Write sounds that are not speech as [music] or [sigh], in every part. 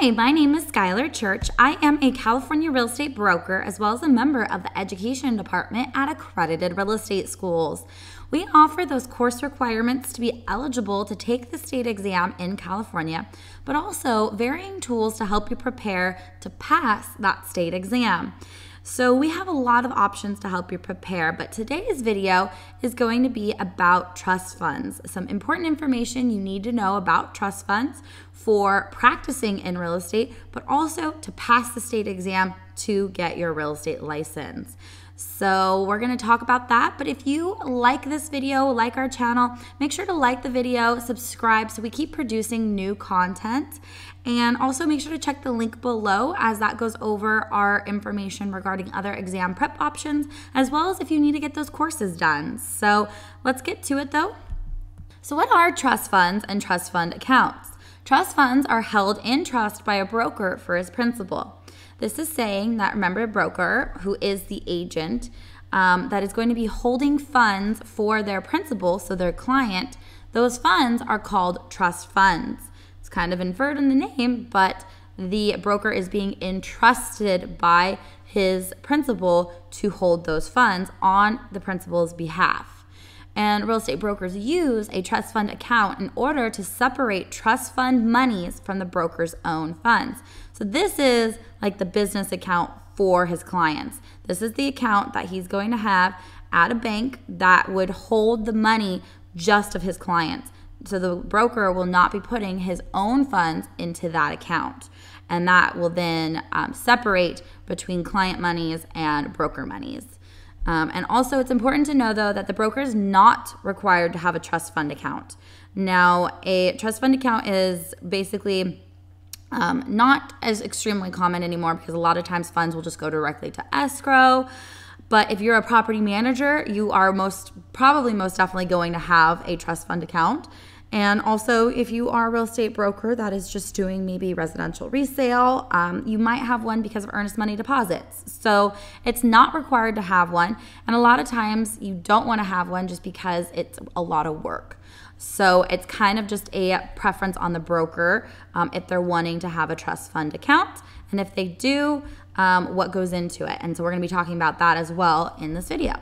Hi, my name is Skylar Church. I am a California real estate broker as well as a member of the education department at accredited real estate schools. We offer those course requirements to be eligible to take the state exam in California, but also varying tools to help you prepare to pass that state exam. So we have a lot of options to help you prepare, but today's video is going to be about trust funds. Some important information you need to know about trust funds for practicing in real estate, but also to pass the state exam to get your real estate license. So we're gonna talk about that. But if you like this video, like our channel, make sure to like the video, subscribe so we keep producing new content. And also make sure to check the link below as that goes over our information regarding other exam prep options, as well as if you need to get those courses done. So let's get to it though. So what are trust funds and trust fund accounts? Trust funds are held in trust by a broker for his principal. This is saying that, remember, broker, who is the agent, um, that is going to be holding funds for their principal, so their client, those funds are called trust funds. It's kind of inferred in the name, but the broker is being entrusted by his principal to hold those funds on the principal's behalf. And real estate brokers use a trust fund account in order to separate trust fund monies from the broker's own funds. So this is like the business account for his clients. This is the account that he's going to have at a bank that would hold the money just of his clients. So the broker will not be putting his own funds into that account. And that will then um, separate between client monies and broker monies. Um, and also, it's important to know though that the broker is not required to have a trust fund account. Now, a trust fund account is basically um, not as extremely common anymore because a lot of times funds will just go directly to escrow. But if you're a property manager, you are most probably most definitely going to have a trust fund account. And also, if you are a real estate broker that is just doing maybe residential resale, um, you might have one because of earnest money deposits. So it's not required to have one. And a lot of times you don't want to have one just because it's a lot of work. So it's kind of just a preference on the broker um, if they're wanting to have a trust fund account. And if they do, um, what goes into it. And so we're going to be talking about that as well in this video.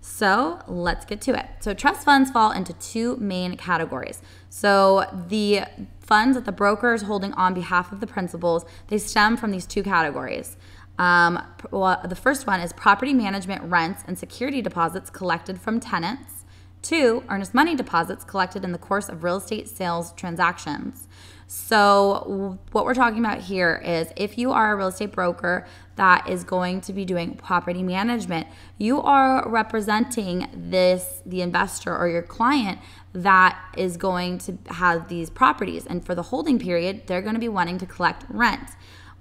So let's get to it. So trust funds fall into two main categories. So the funds that the broker is holding on behalf of the principals, they stem from these two categories. Um, well, the first one is property management rents and security deposits collected from tenants. Two, earnest money deposits collected in the course of real estate sales transactions. So, what we're talking about here is if you are a real estate broker that is going to be doing property management, you are representing this the investor or your client that is going to have these properties and for the holding period, they're going to be wanting to collect rent.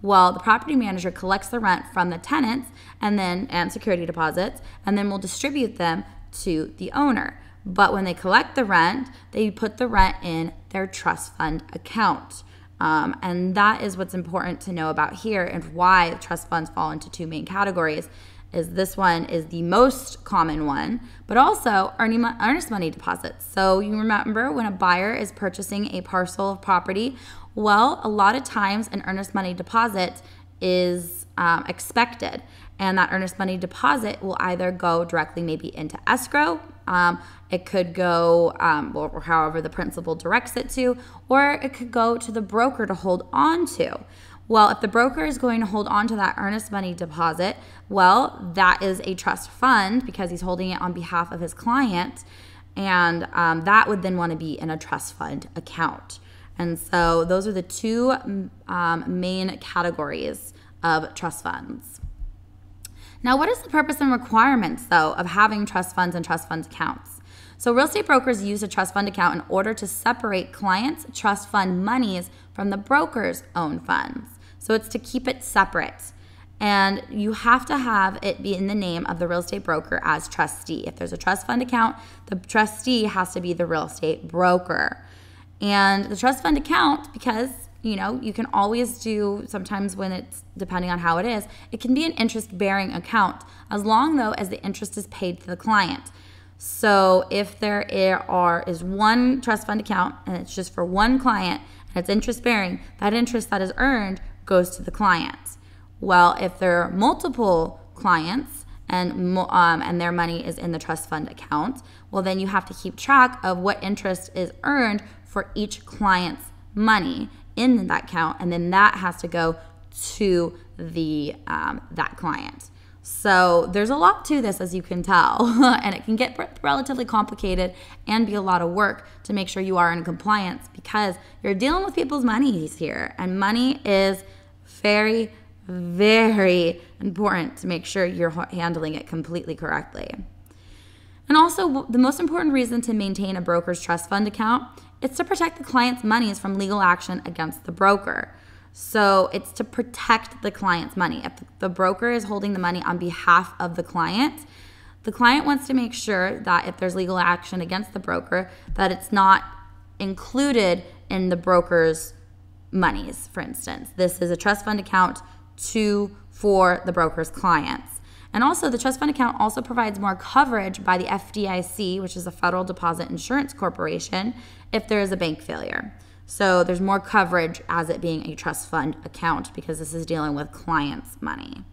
Well, the property manager collects the rent from the tenants and then and security deposits and then will distribute them to the owner. But when they collect the rent, they put the rent in their trust fund account. Um, and that is what's important to know about here and why trust funds fall into two main categories is this one is the most common one, but also earnest money deposits. So you remember when a buyer is purchasing a parcel of property, well, a lot of times an earnest money deposit is um, expected. And that earnest money deposit will either go directly maybe into escrow um, it could go, um, or, or however the principal directs it to, or it could go to the broker to hold on to. Well, if the broker is going to hold on to that earnest money deposit, well, that is a trust fund because he's holding it on behalf of his client. And um, that would then want to be in a trust fund account. And so those are the two um, main categories of trust funds. Now, what is the purpose and requirements, though, of having trust funds and trust funds accounts? So, real estate brokers use a trust fund account in order to separate clients' trust fund monies from the broker's own funds. So, it's to keep it separate. And you have to have it be in the name of the real estate broker as trustee. If there's a trust fund account, the trustee has to be the real estate broker. And the trust fund account, because you know, you can always do sometimes when it's depending on how it is, it can be an interest bearing account as long though as the interest is paid to the client. So if there are is one trust fund account and it's just for one client and it's interest bearing, that interest that is earned goes to the client. Well, if there are multiple clients and um, and their money is in the trust fund account, well then you have to keep track of what interest is earned for each client's money in that count, and then that has to go to the um, that client. So there's a lot to this, as you can tell, [laughs] and it can get relatively complicated and be a lot of work to make sure you are in compliance because you're dealing with people's monies here, and money is very, very important to make sure you're handling it completely correctly. And also, the most important reason to maintain a broker's trust fund account is to protect the client's monies from legal action against the broker. So it's to protect the client's money. If the broker is holding the money on behalf of the client, the client wants to make sure that if there's legal action against the broker, that it's not included in the broker's monies, for instance. This is a trust fund account to for the broker's clients. And also, the trust fund account also provides more coverage by the FDIC, which is a Federal Deposit Insurance Corporation, if there is a bank failure. So there's more coverage as it being a trust fund account because this is dealing with clients' money.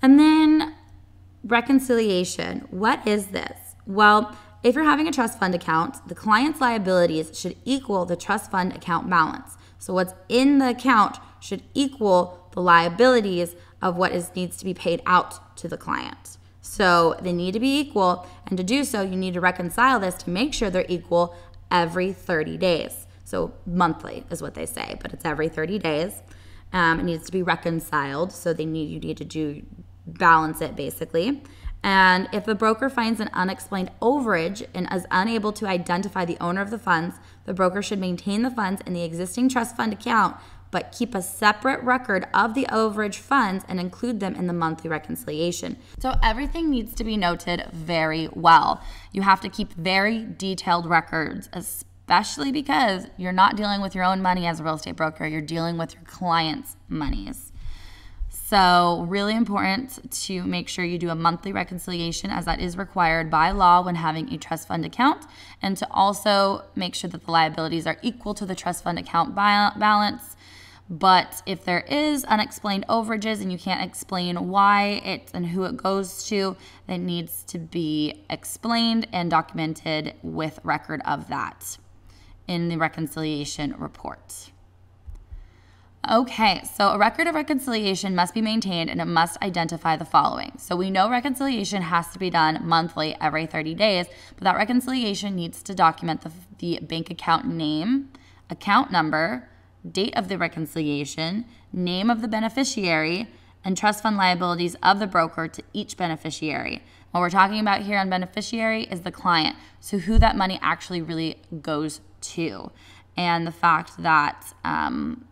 And then reconciliation. What is this? Well, if you're having a trust fund account, the client's liabilities should equal the trust fund account balance. So what's in the account should equal the liabilities of what is needs to be paid out to the client. So they need to be equal, and to do so, you need to reconcile this to make sure they're equal every 30 days. So monthly is what they say, but it's every 30 days. Um, it needs to be reconciled, so they need you need to do balance it basically. And if the broker finds an unexplained overage and is unable to identify the owner of the funds, the broker should maintain the funds in the existing trust fund account but keep a separate record of the overage funds and include them in the monthly reconciliation. So everything needs to be noted very well. You have to keep very detailed records, especially because you're not dealing with your own money as a real estate broker, you're dealing with your clients' monies. So, really important to make sure you do a monthly reconciliation as that is required by law when having a trust fund account, and to also make sure that the liabilities are equal to the trust fund account balance but if there is unexplained overages and you can't explain why it and who it goes to, it needs to be explained and documented with record of that in the reconciliation report. Okay, so a record of reconciliation must be maintained and it must identify the following. So we know reconciliation has to be done monthly every 30 days, but that reconciliation needs to document the, the bank account name, account number, date of the reconciliation, name of the beneficiary, and trust fund liabilities of the broker to each beneficiary. What we're talking about here on beneficiary is the client, so who that money actually really goes to, and the fact that um,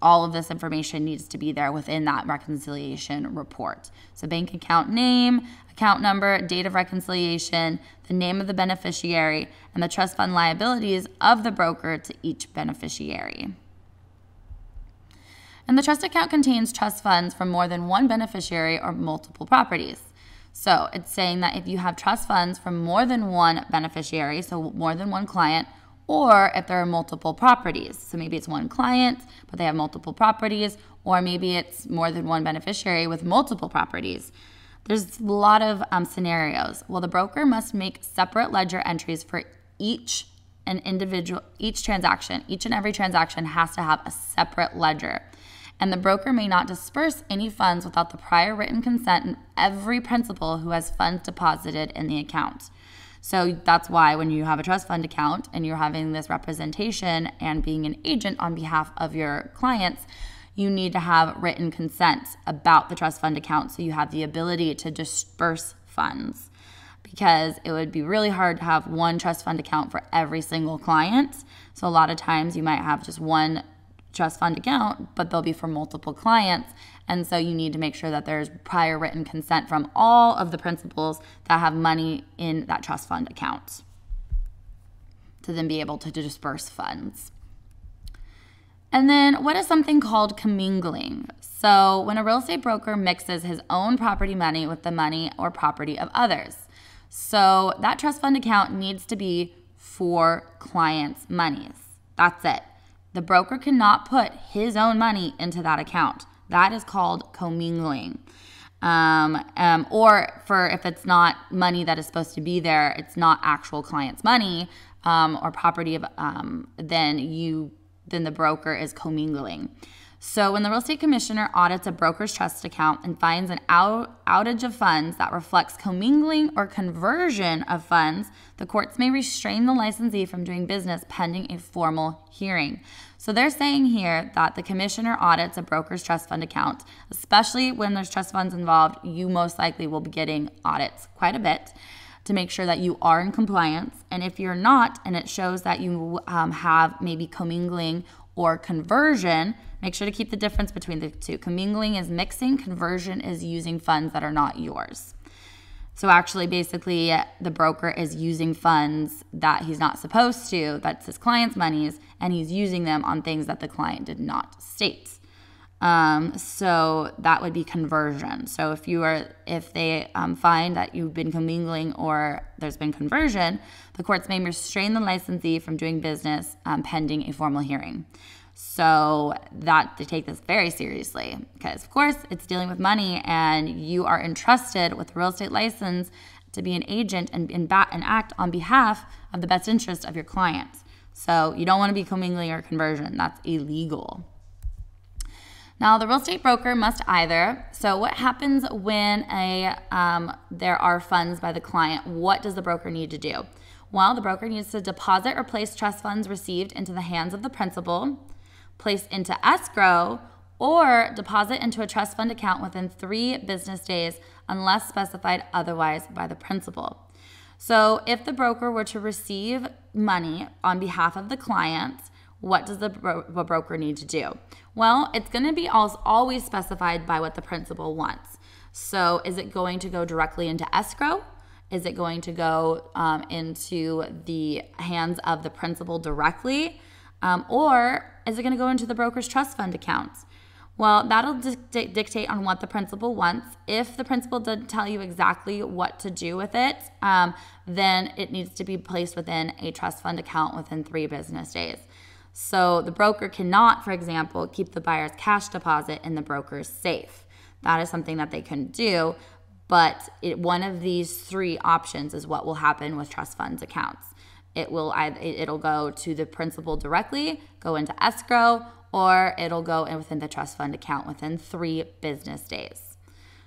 all of this information needs to be there within that reconciliation report. So, bank account name, account number, date of reconciliation, the name of the beneficiary, and the trust fund liabilities of the broker to each beneficiary. And the trust account contains trust funds from more than one beneficiary or multiple properties. So it's saying that if you have trust funds from more than one beneficiary, so more than one client, or if there are multiple properties. So maybe it's one client, but they have multiple properties, or maybe it's more than one beneficiary with multiple properties. There's a lot of um, scenarios. Well, the broker must make separate ledger entries for each an individual each transaction each and every transaction has to have a separate ledger and the broker may not disperse any funds without the prior written consent of every principal who has funds deposited in the account. So that's why when you have a trust fund account and you're having this representation and being an agent on behalf of your clients, you need to have written consent about the trust fund account so you have the ability to disperse funds because it would be really hard to have one trust fund account for every single client. So a lot of times you might have just one trust fund account, but they'll be for multiple clients. And so you need to make sure that there's prior written consent from all of the principals that have money in that trust fund account to then be able to disperse funds. And then, what is something called commingling? So, when a real estate broker mixes his own property money with the money or property of others. So, that trust fund account needs to be for clients' monies. That's it. The broker cannot put his own money into that account. That is called commingling. Um, um, or for if it's not money that is supposed to be there, it's not actual client's money um, or property of, um, then you then the broker is commingling. So, when the real estate commissioner audits a broker's trust account and finds an out, outage of funds that reflects commingling or conversion of funds, the courts may restrain the licensee from doing business pending a formal hearing. So, they're saying here that the commissioner audits a broker's trust fund account, especially when there's trust funds involved, you most likely will be getting audits quite a bit to make sure that you are in compliance. And if you're not, and it shows that you um, have maybe commingling or conversion, Make sure to keep the difference between the two. Commingling is mixing, conversion is using funds that are not yours. So actually, basically, the broker is using funds that he's not supposed to, that's his client's monies, and he's using them on things that the client did not state. Um, so that would be conversion. So if you are, if they um, find that you've been commingling or there's been conversion, the courts may restrain the licensee from doing business um, pending a formal hearing. So that to take this very seriously because of course it's dealing with money and you are entrusted with a real estate license to be an agent and, and, bat, and act on behalf of the best interest of your clients. So you don't want to be commingling or conversion. That's illegal. Now, the real estate broker must either. So, what happens when a um, there are funds by the client? What does the broker need to do? Well, the broker needs to deposit or place trust funds received into the hands of the principal place into escrow, or deposit into a trust fund account within three business days unless specified otherwise by the principal. So, if the broker were to receive money on behalf of the client, what does the bro- broker need to do? Well, it's going to be always specified by what the principal wants. So, is it going to go directly into escrow? Is it going to go um, into the hands of the principal directly? Um, or is it going to go into the broker's trust fund accounts? Well, that'll di- dictate on what the principal wants. If the principal doesn't tell you exactly what to do with it, um, then it needs to be placed within a trust fund account within three business days. So the broker cannot, for example, keep the buyer's cash deposit in the broker's safe. That is something that they can do, but it, one of these three options is what will happen with trust funds accounts it will either, it'll go to the principal directly, go into escrow, or it'll go in within the trust fund account within three business days.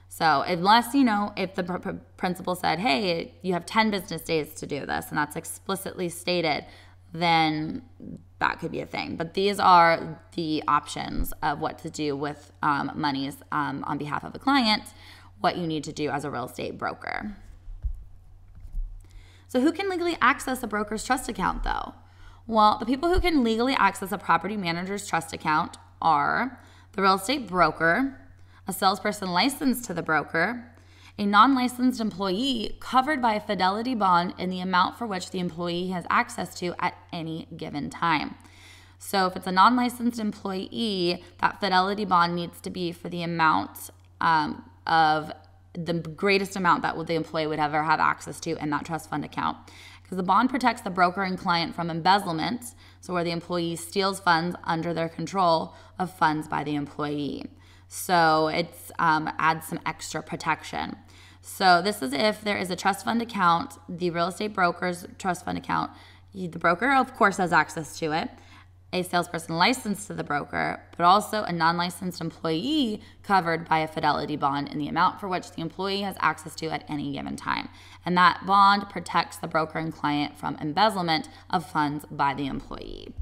So unless you know if the pr- principal said, "Hey, you have 10 business days to do this," and that's explicitly stated, then that could be a thing. But these are the options of what to do with um, monies um, on behalf of a client, what you need to do as a real estate broker. So, who can legally access a broker's trust account though? Well, the people who can legally access a property manager's trust account are the real estate broker, a salesperson licensed to the broker, a non licensed employee covered by a fidelity bond in the amount for which the employee has access to at any given time. So, if it's a non licensed employee, that fidelity bond needs to be for the amount um, of the greatest amount that the employee would ever have access to in that trust fund account. Because the bond protects the broker and client from embezzlement, so where the employee steals funds under their control of funds by the employee. So it um, adds some extra protection. So this is if there is a trust fund account, the real estate broker's trust fund account, the broker of course has access to it a salesperson licensed to the broker, but also a non licensed employee covered by a fidelity bond in the amount for which the employee has access to at any given time. And that bond protects the broker and client from embezzlement of funds by the employee.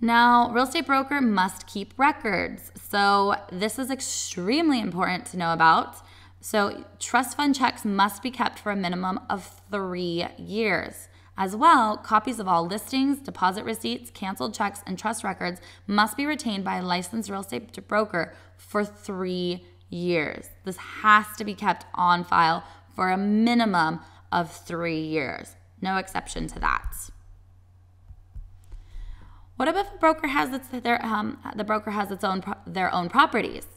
Now, real estate broker must keep records. So, this is extremely important to know about. So, trust fund checks must be kept for a minimum of three years. As well, copies of all listings, deposit receipts, canceled checks, and trust records must be retained by a licensed real estate broker for three years. This has to be kept on file for a minimum of three years. No exception to that. What about if a broker has its, their, um, the broker has its own their own properties?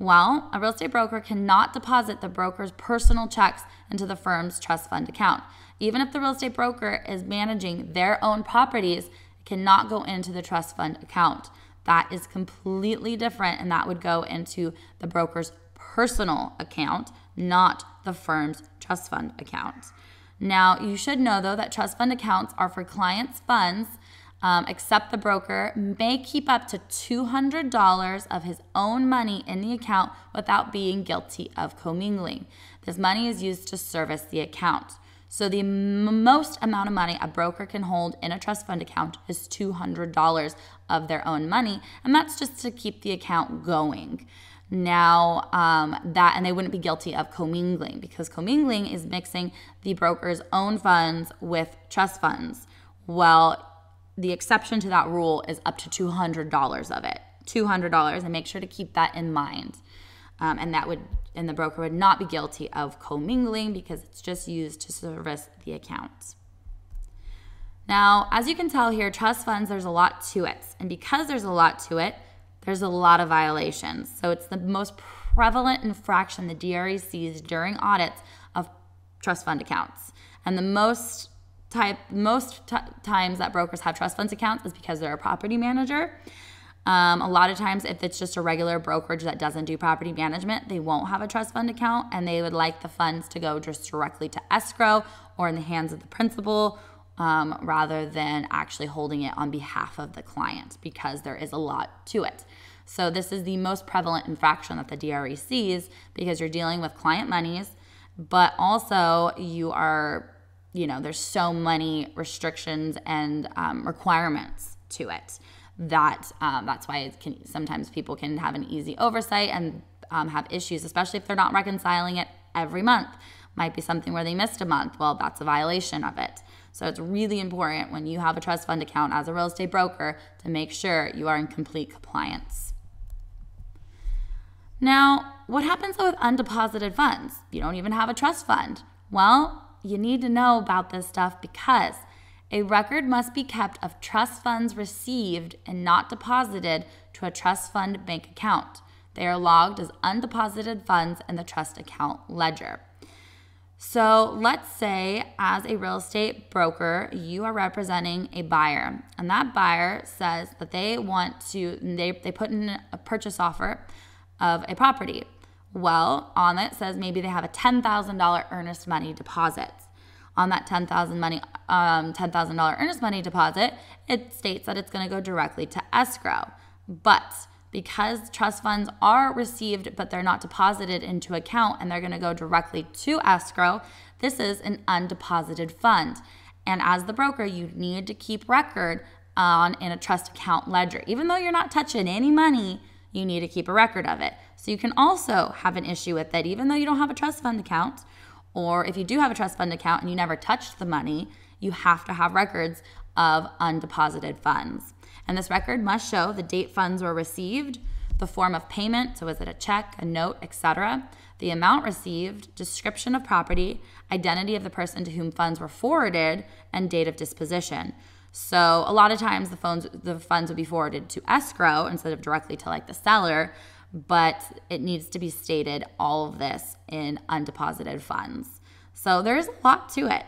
Well, a real estate broker cannot deposit the broker's personal checks into the firm's trust fund account. Even if the real estate broker is managing their own properties, it cannot go into the trust fund account. That is completely different, and that would go into the broker's personal account, not the firm's trust fund account. Now, you should know though that trust fund accounts are for clients' funds um, except the broker, may keep up to $200 of his own money in the account without being guilty of commingling. This money is used to service the account. So, the most amount of money a broker can hold in a trust fund account is $200 of their own money, and that's just to keep the account going. Now, um, that, and they wouldn't be guilty of commingling because commingling is mixing the broker's own funds with trust funds. Well, the exception to that rule is up to $200 of it. $200, and make sure to keep that in mind. Um, and that would, and the broker would not be guilty of commingling because it's just used to service the account. Now, as you can tell here, trust funds, there's a lot to it. And because there's a lot to it, there's a lot of violations. So it's the most prevalent infraction the DRE sees during audits of trust fund accounts. And the most type most t- times that brokers have trust funds accounts is because they're a property manager. Um, a lot of times, if it's just a regular brokerage that doesn't do property management, they won't have a trust fund account and they would like the funds to go just directly to escrow or in the hands of the principal um, rather than actually holding it on behalf of the client because there is a lot to it. So, this is the most prevalent infraction that the DRE sees because you're dealing with client monies, but also you are you know, there's so many restrictions and um, requirements to it that um, that's why it can sometimes people can have an easy oversight and um, have issues, especially if they're not reconciling it every month. Might be something where they missed a month. Well, that's a violation of it. So it's really important when you have a trust fund account as a real estate broker to make sure you are in complete compliance. Now, what happens though with undeposited funds? You don't even have a trust fund. Well, you need to know about this stuff because a record must be kept of trust funds received and not deposited to a trust fund bank account. They are logged as undeposited funds in the trust account ledger. So let's say, as a real estate broker, you are representing a buyer, and that buyer says that they want to, they, they put in a purchase offer of a property. Well, on it says maybe they have a $10,000 earnest money deposit. On that $10,000 money, um, $10,000 earnest money deposit, it states that it's going to go directly to escrow. But because trust funds are received but they're not deposited into account and they're going to go directly to escrow, this is an undeposited fund. And as the broker, you need to keep record on in a trust account ledger. Even though you're not touching any money, you need to keep a record of it. So you can also have an issue with it, even though you don't have a trust fund account, or if you do have a trust fund account and you never touched the money, you have to have records of undeposited funds. And this record must show the date funds were received, the form of payment, so was it a check, a note, etc., the amount received, description of property, identity of the person to whom funds were forwarded, and date of disposition. So a lot of times the phones the funds would be forwarded to escrow instead of directly to like the seller, but it needs to be stated all of this in undeposited funds. So there's a lot to it.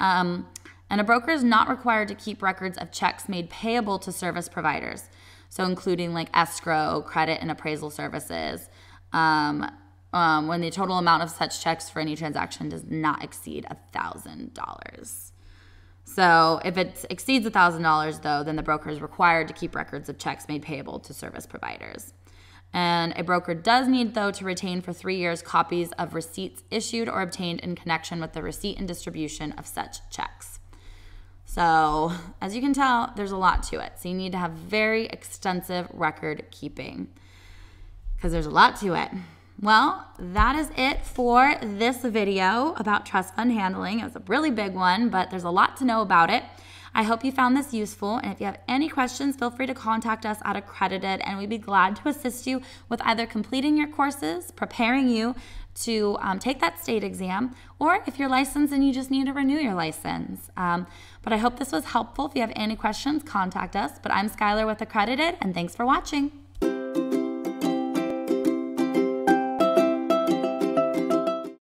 Um, and a broker is not required to keep records of checks made payable to service providers. So including like escrow, credit, and appraisal services. Um, um, when the total amount of such checks for any transaction does not exceed $1,000. So if it exceeds $1,000, though, then the broker is required to keep records of checks made payable to service providers. And a broker does need, though, to retain for three years copies of receipts issued or obtained in connection with the receipt and distribution of such checks. So, as you can tell, there's a lot to it. So, you need to have very extensive record keeping because there's a lot to it. Well, that is it for this video about trust fund handling. It was a really big one, but there's a lot to know about it. I hope you found this useful. And if you have any questions, feel free to contact us at Accredited, and we'd be glad to assist you with either completing your courses, preparing you to um, take that state exam, or if you're licensed and you just need to renew your license. Um, but I hope this was helpful. If you have any questions, contact us. But I'm Skylar with Accredited, and thanks for watching.